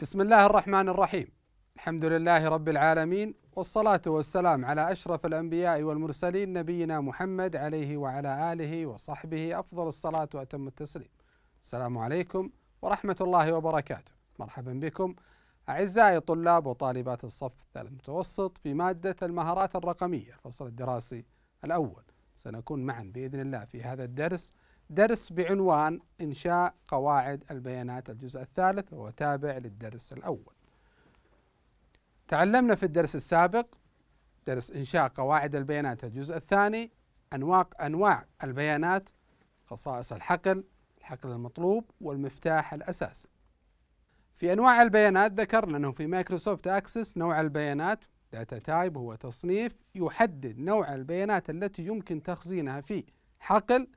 بسم الله الرحمن الرحيم الحمد لله رب العالمين والصلاة والسلام على أشرف الأنبياء والمرسلين نبينا محمد عليه وعلى آله وصحبه أفضل الصلاة وأتم التسليم السلام عليكم ورحمة الله وبركاته مرحبا بكم أعزائي طلاب وطالبات الصف الثالث المتوسط في مادة المهارات الرقمية الفصل الدراسي الأول سنكون معا بإذن الله في هذا الدرس درس بعنوان إنشاء قواعد البيانات الجزء الثالث وهو تابع للدرس الأول. تعلمنا في الدرس السابق درس إنشاء قواعد البيانات الجزء الثاني أنواع أنواع البيانات خصائص الحقل، الحقل المطلوب والمفتاح الأساسي. في أنواع البيانات ذكرنا أنه في مايكروسوفت أكسس نوع البيانات داتا تايب هو تصنيف يحدد نوع البيانات التي يمكن تخزينها في حقل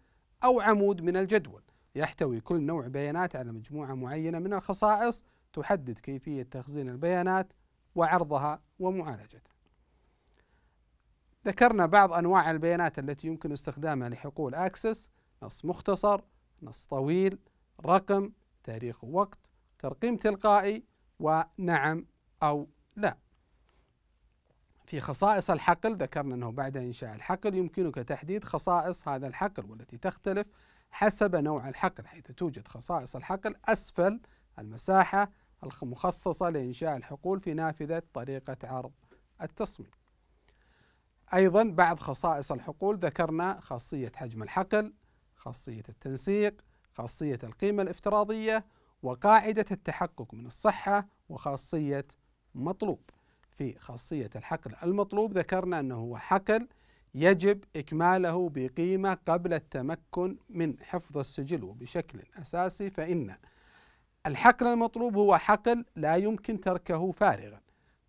أو عمود من الجدول يحتوي كل نوع بيانات على مجموعة معينة من الخصائص تحدد كيفية تخزين البيانات وعرضها ومعالجتها. ذكرنا بعض أنواع البيانات التي يمكن استخدامها لحقول أكسس نص مختصر، نص طويل، رقم، تاريخ ووقت، ترقيم تلقائي ونعم أو لا. في خصائص الحقل ذكرنا أنه بعد إنشاء الحقل يمكنك تحديد خصائص هذا الحقل والتي تختلف حسب نوع الحقل حيث توجد خصائص الحقل أسفل المساحة المخصصة لإنشاء الحقول في نافذة طريقة عرض التصميم أيضا بعض خصائص الحقول ذكرنا خاصية حجم الحقل خاصية التنسيق خاصية القيمة الافتراضية وقاعدة التحقق من الصحة وخاصية مطلوب في خاصية الحقل المطلوب ذكرنا أنه هو حقل يجب إكماله بقيمة قبل التمكن من حفظ السجل وبشكل أساسي فإن الحقل المطلوب هو حقل لا يمكن تركه فارغا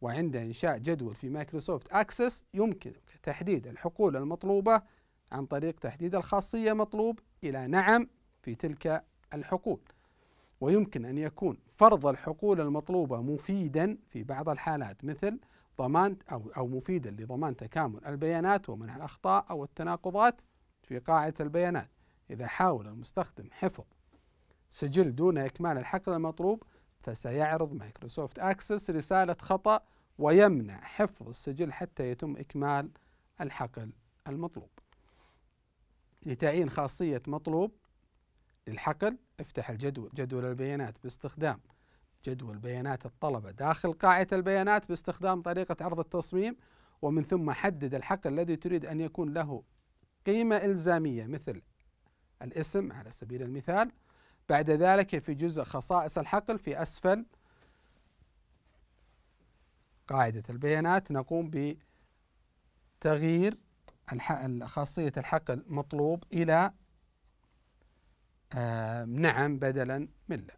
وعند إنشاء جدول في مايكروسوفت أكسس يمكن تحديد الحقول المطلوبة عن طريق تحديد الخاصية مطلوب إلى نعم في تلك الحقول ويمكن أن يكون فرض الحقول المطلوبة مفيدا في بعض الحالات مثل ضمان أو أو مفيدا لضمان تكامل البيانات ومنع الأخطاء أو التناقضات في قاعدة البيانات إذا حاول المستخدم حفظ سجل دون إكمال الحقل المطلوب فسيعرض مايكروسوفت أكسس رسالة خطأ ويمنع حفظ السجل حتى يتم إكمال الحقل المطلوب لتعيين خاصية مطلوب للحقل افتح الجدول جدول البيانات باستخدام جدول بيانات الطلبة داخل قاعة البيانات باستخدام طريقة عرض التصميم ومن ثم حدد الحقل الذي تريد أن يكون له قيمة إلزامية مثل الاسم على سبيل المثال بعد ذلك في جزء خصائص الحقل في أسفل قاعدة البيانات نقوم بتغيير خاصية الحقل مطلوب إلى نعم بدلا من لا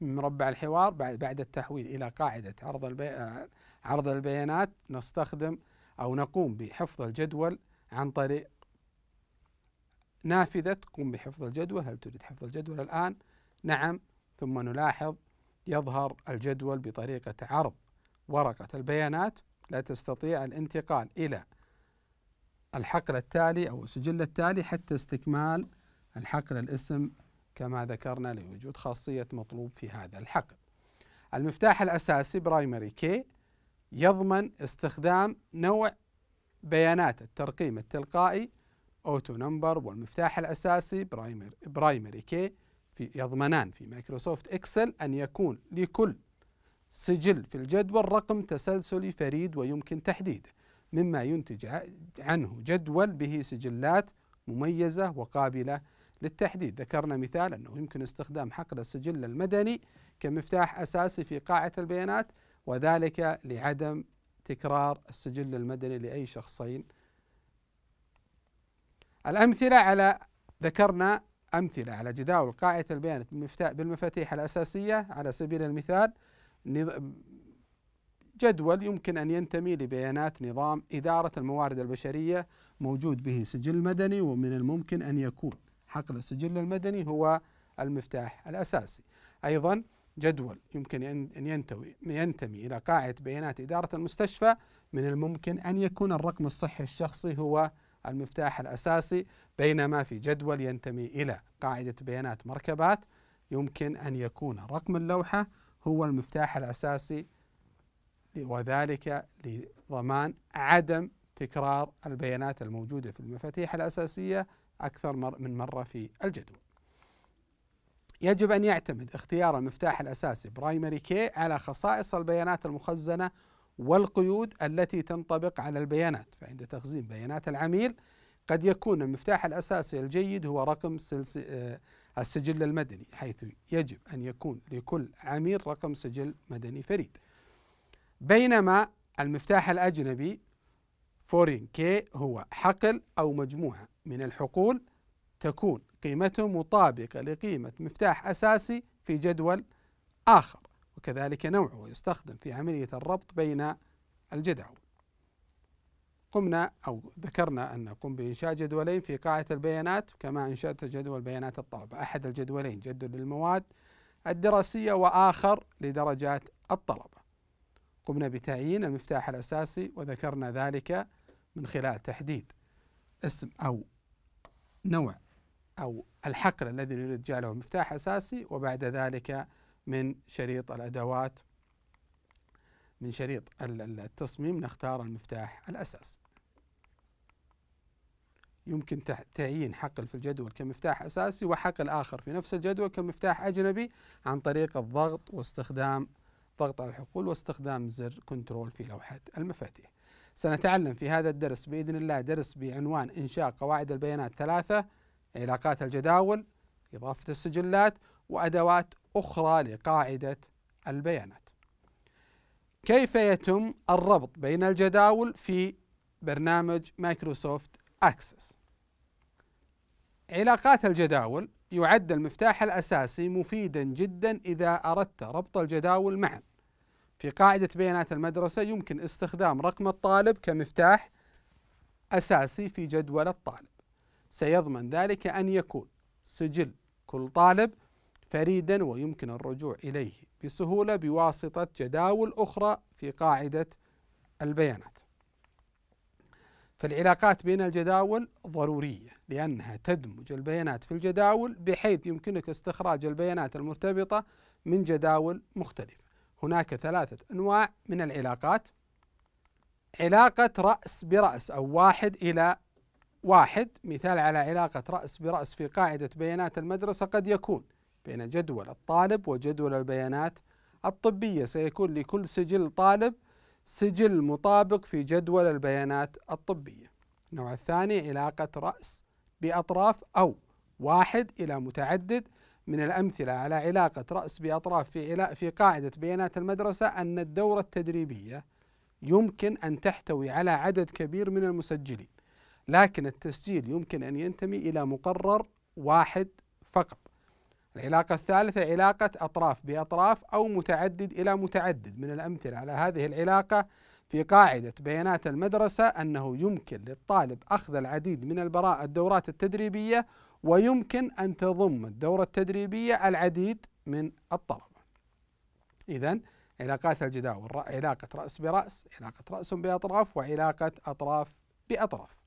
مربع الحوار بعد التحويل إلى قاعدة عرض البي... آه، عرض البيانات نستخدم أو نقوم بحفظ الجدول عن طريق نافذة تقوم بحفظ الجدول هل تريد حفظ الجدول الآن؟ نعم ثم نلاحظ يظهر الجدول بطريقة عرض ورقة البيانات لا تستطيع الانتقال إلى الحقل التالي أو السجل التالي حتى استكمال الحقل الاسم كما ذكرنا لوجود خاصية مطلوب في هذا الحقل المفتاح الأساسي برايمري كي يضمن استخدام نوع بيانات الترقيم التلقائي اوتو نمبر والمفتاح الأساسي برايمري, كي في يضمنان في مايكروسوفت إكسل أن يكون لكل سجل في الجدول رقم تسلسلي فريد ويمكن تحديده مما ينتج عنه جدول به سجلات مميزة وقابلة للتحديد ذكرنا مثال أنه يمكن استخدام حقل السجل المدني كمفتاح أساسي في قاعة البيانات وذلك لعدم تكرار السجل المدني لأي شخصين الأمثلة على ذكرنا أمثلة على جداول قاعة البيانات بالمفاتيح الأساسية على سبيل المثال جدول يمكن أن ينتمي لبيانات نظام إدارة الموارد البشرية موجود به سجل مدني ومن الممكن أن يكون حقل السجل المدني هو المفتاح الأساسي أيضا جدول يمكن أن ينتوي ينتمي إلى قاعدة بيانات إدارة المستشفى من الممكن أن يكون الرقم الصحي الشخصي هو المفتاح الأساسي بينما في جدول ينتمي إلى قاعدة بيانات مركبات يمكن أن يكون رقم اللوحة هو المفتاح الأساسي وذلك لضمان عدم تكرار البيانات الموجودة في المفاتيح الأساسية أكثر من مرة في الجدول يجب أن يعتمد اختيار المفتاح الأساسي برايمري كي على خصائص البيانات المخزنة والقيود التي تنطبق على البيانات فعند تخزين بيانات العميل قد يكون المفتاح الأساسي الجيد هو رقم آه، السجل المدني حيث يجب أن يكون لكل عميل رقم سجل مدني فريد بينما المفتاح الأجنبي فورين كي هو حقل أو مجموعة من الحقول تكون قيمته مطابقة لقيمة مفتاح أساسي في جدول آخر وكذلك نوعه يستخدم في عملية الربط بين الجداول قمنا أو ذكرنا أن نقوم بإنشاء جدولين في قاعة البيانات كما أنشأت جدول بيانات الطلبة أحد الجدولين جدول للمواد الدراسية وآخر لدرجات الطلبة قمنا بتعيين المفتاح الأساسي وذكرنا ذلك من خلال تحديد اسم أو نوع أو الحقل الذي نريد جعله مفتاح أساسي وبعد ذلك من شريط الأدوات من شريط التصميم نختار المفتاح الأساسي يمكن تعيين حقل في الجدول كمفتاح أساسي وحقل آخر في نفس الجدول كمفتاح أجنبي عن طريق الضغط واستخدام ضغط على الحقول واستخدام زر كنترول في لوحة المفاتيح سنتعلم في هذا الدرس باذن الله درس بعنوان انشاء قواعد البيانات ثلاثه علاقات الجداول اضافه السجلات وادوات اخرى لقاعده البيانات. كيف يتم الربط بين الجداول في برنامج مايكروسوفت اكسس؟ علاقات الجداول يعد المفتاح الاساسي مفيدا جدا اذا اردت ربط الجداول معا. في قاعدة بيانات المدرسة يمكن استخدام رقم الطالب كمفتاح أساسي في جدول الطالب سيضمن ذلك أن يكون سجل كل طالب فريدا ويمكن الرجوع إليه بسهولة بواسطة جداول أخرى في قاعدة البيانات فالعلاقات بين الجداول ضرورية لأنها تدمج البيانات في الجداول بحيث يمكنك استخراج البيانات المرتبطة من جداول مختلفة هناك ثلاثة أنواع من العلاقات علاقة رأس برأس أو واحد إلى واحد مثال على علاقة رأس برأس في قاعدة بيانات المدرسة قد يكون بين جدول الطالب وجدول البيانات الطبية سيكون لكل سجل طالب سجل مطابق في جدول البيانات الطبية النوع الثاني علاقة رأس بأطراف أو واحد إلى متعدد من الأمثلة على علاقة رأس بأطراف في, في قاعدة بيانات المدرسة أن الدورة التدريبية يمكن أن تحتوي على عدد كبير من المسجلين لكن التسجيل يمكن أن ينتمي إلى مقرر واحد فقط العلاقة الثالثة علاقة أطراف بأطراف أو متعدد إلى متعدد من الأمثلة على هذه العلاقة في قاعدة بيانات المدرسة أنه يمكن للطالب أخذ العديد من البراءة الدورات التدريبية ويمكن أن تضم الدورة التدريبية العديد من الطلبة إذا علاقات الجداول علاقة رأس برأس علاقة رأس بأطراف وعلاقة أطراف بأطراف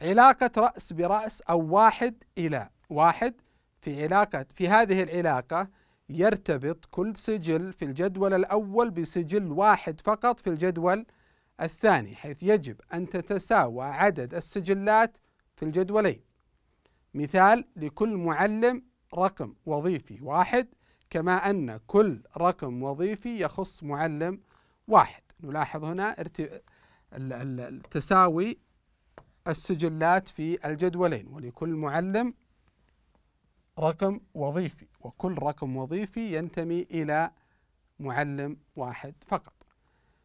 علاقة رأس برأس أو واحد إلى واحد في علاقة في هذه العلاقة يرتبط كل سجل في الجدول الأول بسجل واحد فقط في الجدول الثاني حيث يجب أن تتساوى عدد السجلات في الجدولين مثال لكل معلم رقم وظيفي واحد كما أن كل رقم وظيفي يخص معلم واحد نلاحظ هنا التساوي السجلات في الجدولين ولكل معلم رقم وظيفي وكل رقم وظيفي ينتمي إلى معلم واحد فقط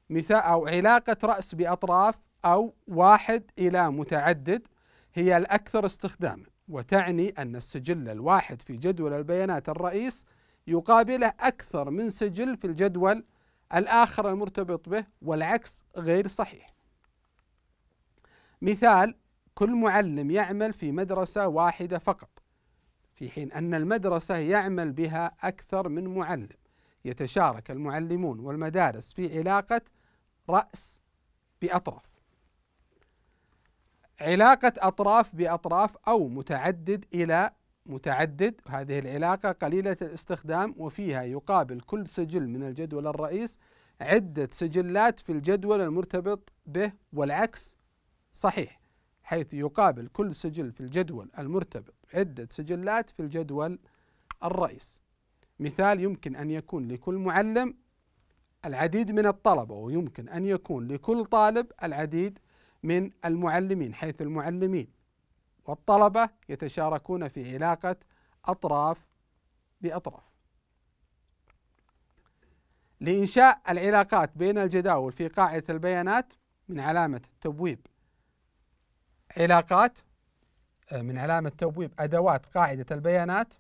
مثال أو علاقة رأس بأطراف أو واحد إلى متعدد هي الأكثر استخداما وتعني أن السجل الواحد في جدول البيانات الرئيس يقابله أكثر من سجل في الجدول الآخر المرتبط به والعكس غير صحيح. مثال كل معلم يعمل في مدرسة واحدة فقط في حين أن المدرسة يعمل بها أكثر من معلم يتشارك المعلمون والمدارس في علاقة رأس بأطراف علاقة أطراف بأطراف أو متعدد إلى متعدد هذه العلاقة قليلة الاستخدام وفيها يقابل كل سجل من الجدول الرئيس عدة سجلات في الجدول المرتبط به والعكس صحيح حيث يقابل كل سجل في الجدول المرتبط عدة سجلات في الجدول الرئيس مثال يمكن أن يكون لكل معلم العديد من الطلبة ويمكن أن يكون لكل طالب العديد من المعلمين حيث المعلمين والطلبة يتشاركون في علاقة أطراف بأطراف لإنشاء العلاقات بين الجداول في قاعدة البيانات من علامة تبويب علاقات آه، من علامة تبويب أدوات قاعدة البيانات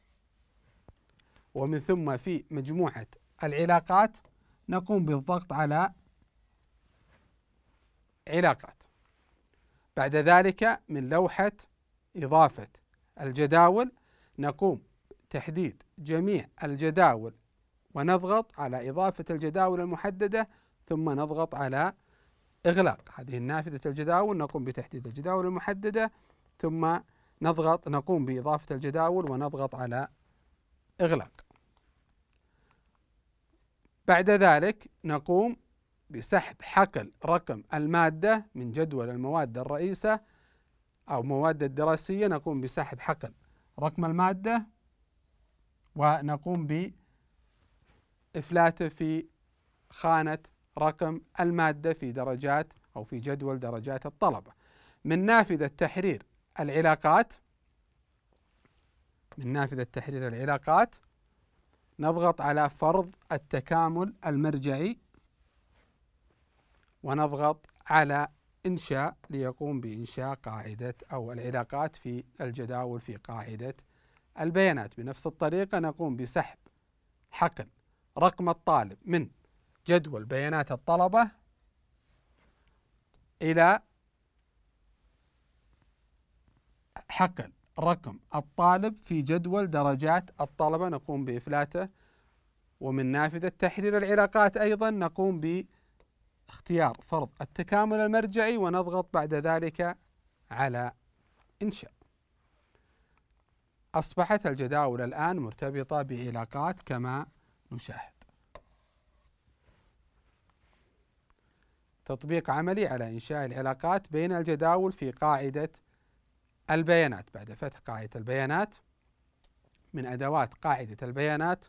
ومن ثم في مجموعة العلاقات نقوم بالضغط على علاقات بعد ذلك من لوحة إضافة الجداول نقوم تحديد جميع الجداول ونضغط على إضافة الجداول المحددة ثم نضغط على إغلاق هذه النافذة الجداول نقوم بتحديد الجداول المحددة ثم نضغط نقوم بإضافة الجداول ونضغط على إغلاق بعد ذلك نقوم بسحب حقل رقم المادة من جدول المواد الرئيسة أو مواد الدراسية نقوم بسحب حقل رقم المادة ونقوم بإفلاته في خانة رقم المادة في درجات أو في جدول درجات الطلبة من نافذة تحرير العلاقات من نافذة تحرير العلاقات نضغط على فرض التكامل المرجعي ونضغط على إنشاء ليقوم بإنشاء قاعدة أو العلاقات في الجداول في قاعدة البيانات بنفس الطريقة نقوم بسحب حقل رقم الطالب من جدول بيانات الطلبة إلى حقل رقم الطالب في جدول درجات الطلبة نقوم بإفلاته ومن نافذة تحرير العلاقات أيضا نقوم بإفلاته اختيار فرض التكامل المرجعي ونضغط بعد ذلك على إنشاء أصبحت الجداول الآن مرتبطة بعلاقات كما نشاهد تطبيق عملي على إنشاء العلاقات بين الجداول في قاعدة البيانات بعد فتح قاعدة البيانات من أدوات قاعدة البيانات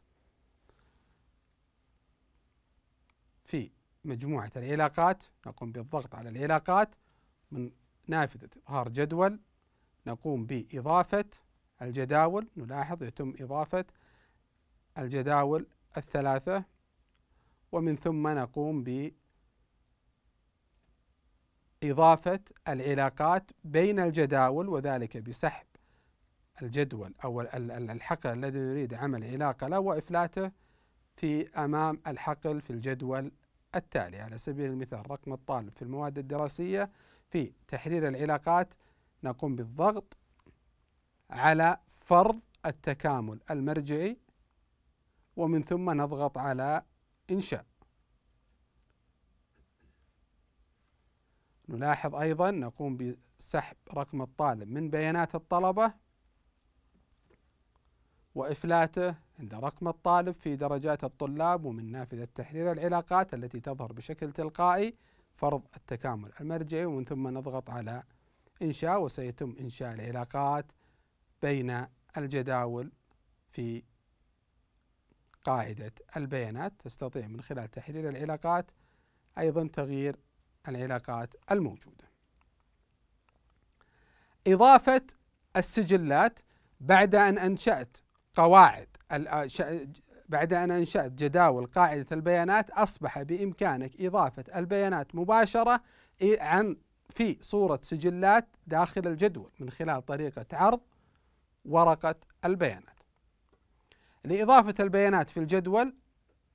في مجموعة العلاقات نقوم بالضغط على العلاقات من نافذة إظهار جدول نقوم بإضافة الجداول نلاحظ يتم إضافة الجداول الثلاثة ومن ثم نقوم بإضافة العلاقات بين الجداول وذلك بسحب الجدول أو الحقل الذي نريد عمل علاقة له وإفلاته في أمام الحقل في الجدول التالي على سبيل المثال رقم الطالب في المواد الدراسية في تحرير العلاقات نقوم بالضغط على فرض التكامل المرجعي ومن ثم نضغط على إنشاء نلاحظ أيضا نقوم بسحب رقم الطالب من بيانات الطلبة وإفلاته عند رقم الطالب في درجات الطلاب ومن نافذة تحرير العلاقات التي تظهر بشكل تلقائي فرض التكامل المرجعي ومن ثم نضغط على إنشاء وسيتم إنشاء العلاقات بين الجداول في قاعدة البيانات تستطيع من خلال تحرير العلاقات أيضا تغيير العلاقات الموجودة إضافة السجلات بعد أن أنشأت قواعد آه، بعد أن أنشأت جداول قاعدة البيانات أصبح بإمكانك إضافة البيانات مباشرة عن في صورة سجلات داخل الجدول من خلال طريقة عرض ورقة البيانات. لإضافة البيانات في الجدول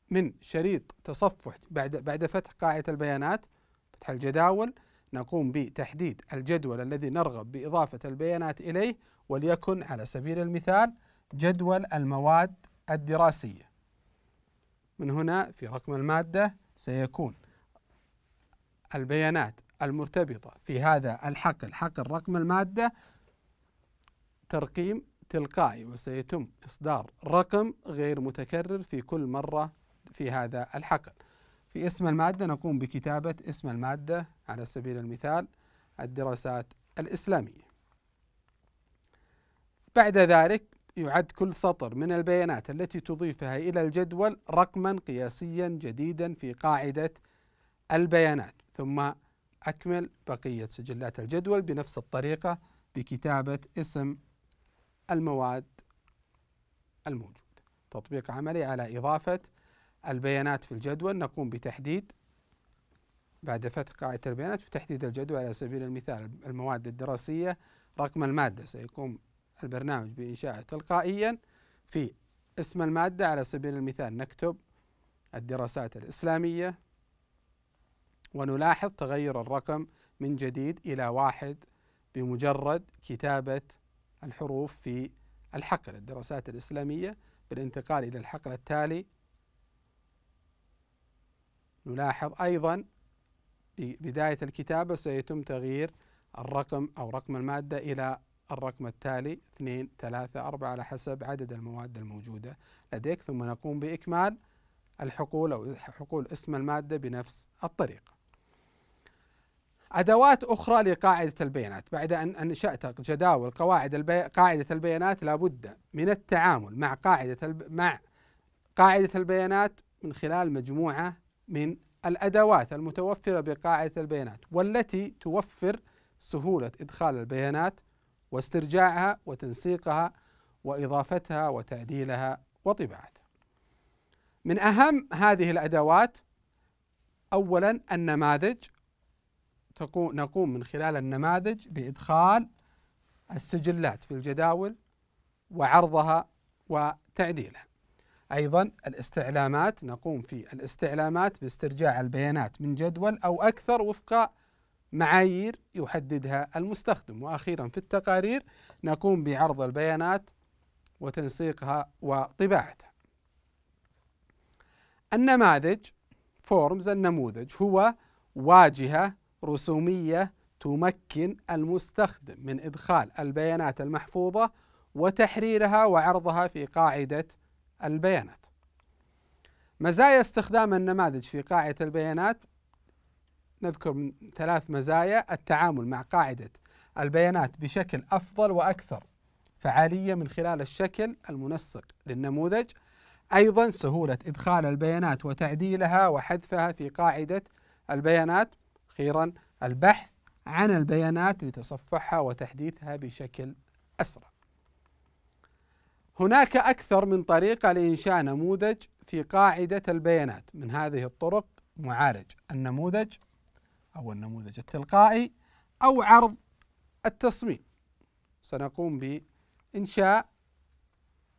من شريط تصفح بعد بعد فتح قاعدة البيانات فتح الجداول نقوم بتحديد الجدول الذي نرغب بإضافة البيانات إليه وليكن على سبيل المثال جدول المواد الدراسية من هنا في رقم المادة سيكون البيانات المرتبطة في هذا الحقل حقل رقم المادة ترقيم تلقائي وسيتم إصدار رقم غير متكرر في كل مرة في هذا الحقل في اسم المادة نقوم بكتابة اسم المادة على سبيل المثال الدراسات الإسلامية بعد ذلك يعد كل سطر من البيانات التي تضيفها إلى الجدول رقما قياسيا جديدا في قاعدة البيانات ثم أكمل بقية سجلات الجدول بنفس الطريقة بكتابة اسم المواد الموجودة تطبيق عملي على إضافة البيانات في الجدول نقوم بتحديد بعد فتح قاعدة البيانات بتحديد الجدول على سبيل المثال المواد الدراسية رقم المادة سيقوم البرنامج بإنشائه تلقائيا في اسم المادة على سبيل المثال نكتب الدراسات الإسلامية ونلاحظ تغير الرقم من جديد إلى واحد بمجرد كتابة الحروف في الحقل الدراسات الإسلامية بالانتقال إلى الحقل التالي نلاحظ أيضا بداية الكتابة سيتم تغيير الرقم أو رقم المادة إلى الرقم التالي 2 3 4 على حسب عدد المواد الموجودة لديك ثم نقوم بإكمال الحقول أو حقول اسم المادة بنفس الطريقة أدوات أخرى لقاعدة البيانات بعد أن أنشأت جداول قواعد البي... قاعدة البيانات لابد من التعامل مع قاعدة الب... مع قاعدة البيانات من خلال مجموعة من الأدوات المتوفرة بقاعدة البيانات والتي توفر سهولة إدخال البيانات واسترجاعها وتنسيقها واضافتها وتعديلها وطباعتها. من اهم هذه الادوات اولا النماذج نقوم من خلال النماذج بادخال السجلات في الجداول وعرضها وتعديلها. ايضا الاستعلامات نقوم في الاستعلامات باسترجاع البيانات من جدول او اكثر وفق معايير يحددها المستخدم واخيرا في التقارير نقوم بعرض البيانات وتنسيقها وطباعتها النماذج فورمز النموذج هو واجهه رسوميه تمكن المستخدم من ادخال البيانات المحفوظه وتحريرها وعرضها في قاعده البيانات مزايا استخدام النماذج في قاعده البيانات نذكر من ثلاث مزايا التعامل مع قاعدة البيانات بشكل أفضل وأكثر فعالية من خلال الشكل المنسق للنموذج أيضا سهولة إدخال البيانات وتعديلها وحذفها في قاعدة البيانات أخيرا البحث عن البيانات لتصفحها وتحديثها بشكل أسرع هناك أكثر من طريقة لإنشاء نموذج في قاعدة البيانات من هذه الطرق معالج النموذج أو النموذج التلقائي أو عرض التصميم سنقوم بإنشاء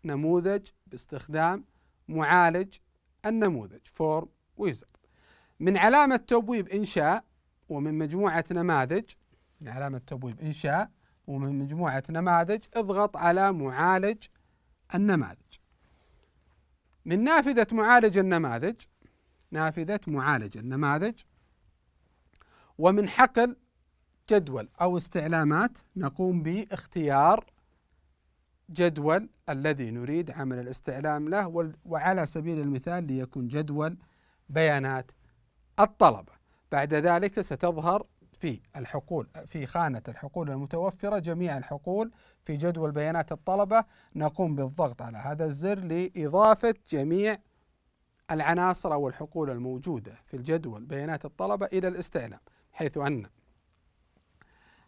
نموذج باستخدام معالج النموذج فورم ويزر من علامة تبويب إنشاء ومن مجموعة نماذج من علامة تبويب إنشاء ومن مجموعة نماذج اضغط على معالج النماذج من نافذة معالج النماذج نافذة معالج النماذج ومن حقل جدول أو استعلامات نقوم باختيار جدول الذي نريد عمل الاستعلام له وعلى سبيل المثال ليكون جدول بيانات الطلبة بعد ذلك ستظهر في الحقول في خانة الحقول المتوفرة جميع الحقول في جدول بيانات الطلبة نقوم بالضغط على هذا الزر لإضافة جميع العناصر أو الحقول الموجودة في الجدول بيانات الطلبة إلى الاستعلام حيث أن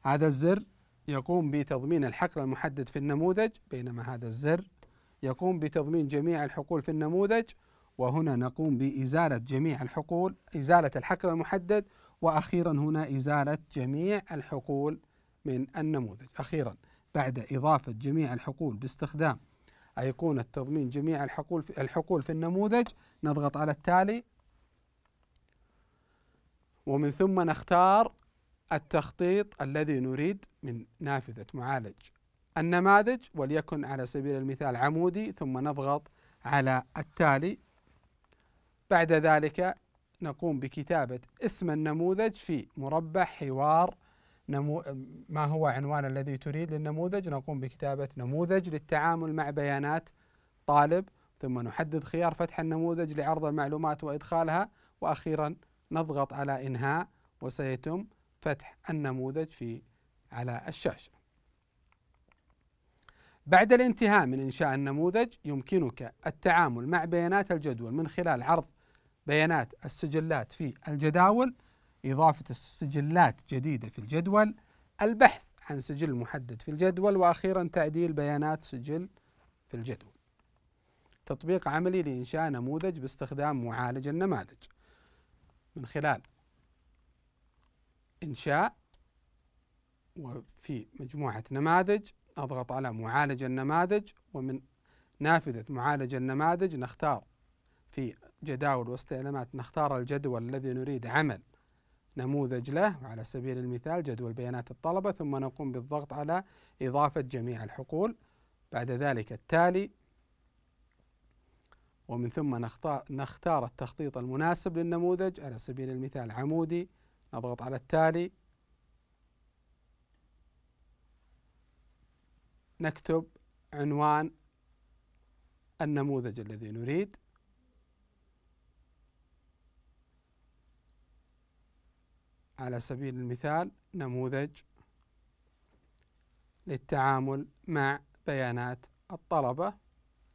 هذا الزر يقوم بتضمين الحقل المحدد في النموذج بينما هذا الزر يقوم بتضمين جميع الحقول في النموذج وهنا نقوم بإزالة جميع الحقول إزالة الحقل المحدد وأخيرا هنا إزالة جميع الحقول من النموذج أخيرا بعد إضافة جميع الحقول باستخدام أيقونة تضمين جميع الحقول في الحقول في النموذج نضغط على التالي ومن ثم نختار التخطيط الذي نريد من نافذة معالج النماذج وليكن على سبيل المثال عمودي ثم نضغط على التالي بعد ذلك نقوم بكتابة اسم النموذج في مربع حوار نمو ما هو عنوان الذي تريد للنموذج نقوم بكتابة نموذج للتعامل مع بيانات طالب ثم نحدد خيار فتح النموذج لعرض المعلومات وإدخالها وأخيرا نضغط على إنهاء وسيتم فتح النموذج في على الشاشة بعد الانتهاء من إنشاء النموذج يمكنك التعامل مع بيانات الجدول من خلال عرض بيانات السجلات في الجداول إضافة السجلات جديدة في الجدول البحث عن سجل محدد في الجدول وأخيرا تعديل بيانات سجل في الجدول تطبيق عملي لإنشاء نموذج باستخدام معالج النماذج من خلال إنشاء وفي مجموعة نماذج نضغط على معالج النماذج ومن نافذة معالج النماذج نختار في جداول واستعلامات نختار الجدول الذي نريد عمل نموذج له وعلى سبيل المثال جدول بيانات الطلبة ثم نقوم بالضغط على إضافة جميع الحقول بعد ذلك التالي ومن ثم نختار, نختار التخطيط المناسب للنموذج على سبيل المثال عمودي نضغط على التالي نكتب عنوان النموذج الذي نريد على سبيل المثال نموذج للتعامل مع بيانات الطلبة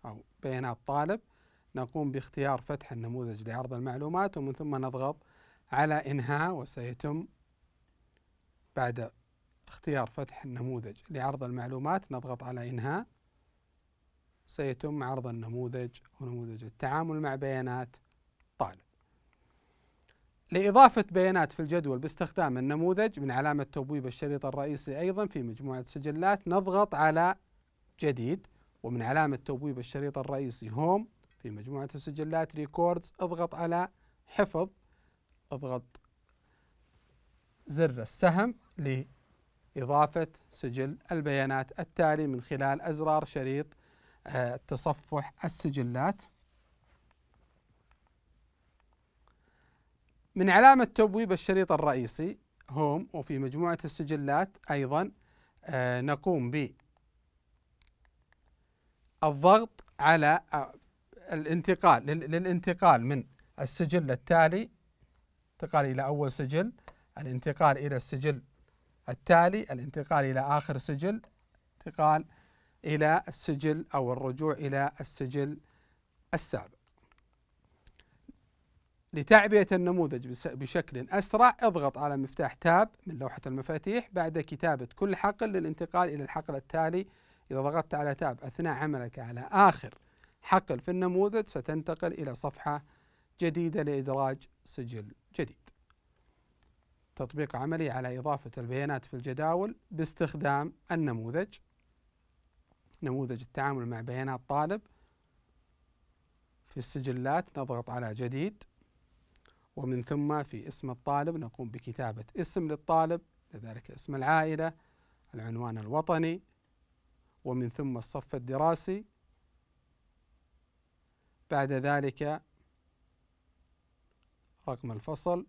أو بيانات طالب نقوم باختيار فتح النموذج لعرض المعلومات ومن ثم نضغط على إنهاء وسيتم بعد اختيار فتح النموذج لعرض المعلومات نضغط على إنهاء سيتم عرض النموذج ونموذج التعامل مع بيانات طالب لإضافة بيانات في الجدول باستخدام النموذج من علامة تبويب الشريط الرئيسي أيضا في مجموعة سجلات نضغط على جديد ومن علامة تبويب الشريط الرئيسي هوم في مجموعة السجلات ريكوردز اضغط على حفظ اضغط زر السهم لإضافة سجل البيانات التالي من خلال أزرار شريط آه، تصفح السجلات من علامة تبويب الشريط الرئيسي هوم وفي مجموعة السجلات أيضا آه، نقوم ب الضغط على آه، الانتقال للانتقال من السجل التالي انتقال إلى أول سجل الانتقال إلى السجل التالي الانتقال إلى آخر سجل انتقال إلى السجل أو الرجوع إلى السجل السابق لتعبئة النموذج بشكل أسرع اضغط على مفتاح تاب من لوحة المفاتيح بعد كتابة كل حقل للانتقال إلى الحقل التالي إذا ضغطت على تاب أثناء عملك على آخر حقل في النموذج ستنتقل إلى صفحة جديدة لإدراج سجل جديد تطبيق عملي على إضافة البيانات في الجداول باستخدام النموذج نموذج التعامل مع بيانات طالب في السجلات نضغط على جديد ومن ثم في اسم الطالب نقوم بكتابة اسم للطالب كذلك اسم العائلة العنوان الوطني ومن ثم الصف الدراسي بعد ذلك رقم الفصل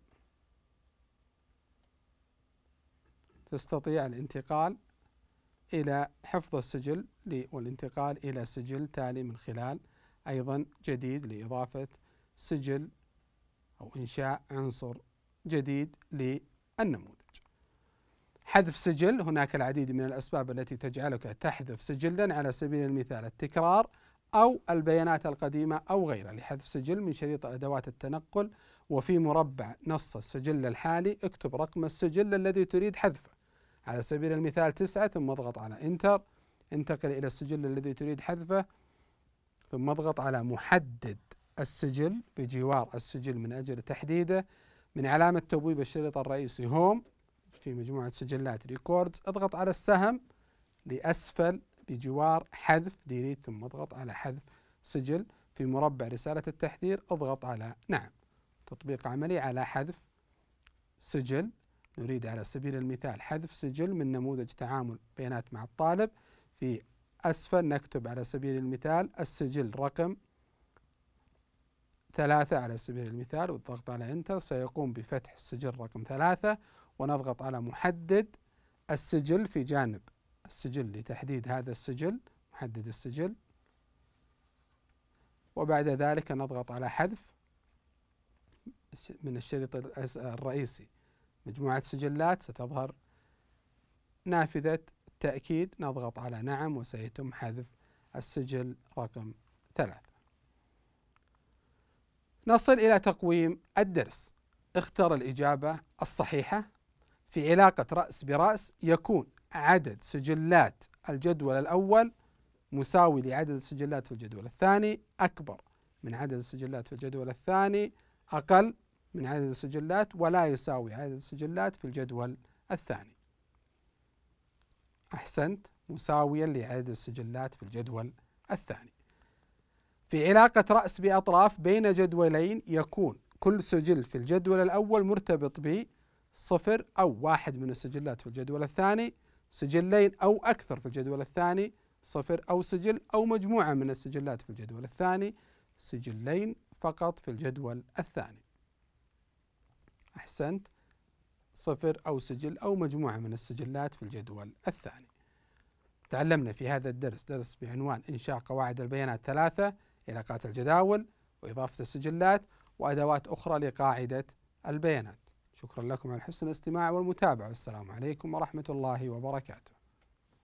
تستطيع الانتقال إلى حفظ السجل والانتقال إلى سجل تالي من خلال أيضا جديد لإضافة سجل أو إنشاء عنصر جديد للنموذج حذف سجل هناك العديد من الأسباب التي تجعلك تحذف سجلا على سبيل المثال التكرار أو البيانات القديمة أو غيرها لحذف سجل من شريط أدوات التنقل وفي مربع نص السجل الحالي اكتب رقم السجل الذي تريد حذفه على سبيل المثال تسعة ثم اضغط على انتر انتقل إلى السجل الذي تريد حذفه ثم اضغط على محدد السجل بجوار السجل من أجل تحديده من علامة تبويب الشريط الرئيسي هوم في مجموعة سجلات ريكوردز اضغط على السهم لأسفل بجوار حذف ديليت ثم اضغط على حذف سجل في مربع رسالة التحذير اضغط على نعم تطبيق عملي على حذف سجل نريد على سبيل المثال حذف سجل من نموذج تعامل بيانات مع الطالب في أسفل نكتب على سبيل المثال السجل رقم ثلاثة على سبيل المثال والضغط على انتر سيقوم بفتح السجل رقم ثلاثة ونضغط على محدد السجل في جانب السجل لتحديد هذا السجل نحدد السجل وبعد ذلك نضغط على حذف من الشريط الرئيسي مجموعة سجلات ستظهر نافذة تأكيد نضغط على نعم وسيتم حذف السجل رقم ثلاثة نصل إلى تقويم الدرس اختر الإجابة الصحيحة في علاقة رأس برأس يكون عدد سجلات الجدول الأول مساوي لعدد السجلات في الجدول الثاني أكبر من عدد السجلات في الجدول الثاني أقل من عدد السجلات ولا يساوي عدد السجلات في الجدول الثاني أحسنت مساويا لعدد السجلات في الجدول الثاني في علاقة رأس بأطراف بين جدولين يكون كل سجل في الجدول الأول مرتبط بصفر أو واحد من السجلات في الجدول الثاني سجلين أو أكثر في الجدول الثاني صفر أو سجل أو مجموعة من السجلات في الجدول الثاني سجلين فقط في الجدول الثاني أحسنت صفر أو سجل أو مجموعة من السجلات في الجدول الثاني تعلمنا في هذا الدرس درس بعنوان إنشاء قواعد البيانات ثلاثة علاقات الجداول وإضافة السجلات وأدوات أخرى لقاعدة البيانات شكرا لكم على حسن الاستماع والمتابعة والسلام عليكم ورحمة الله وبركاته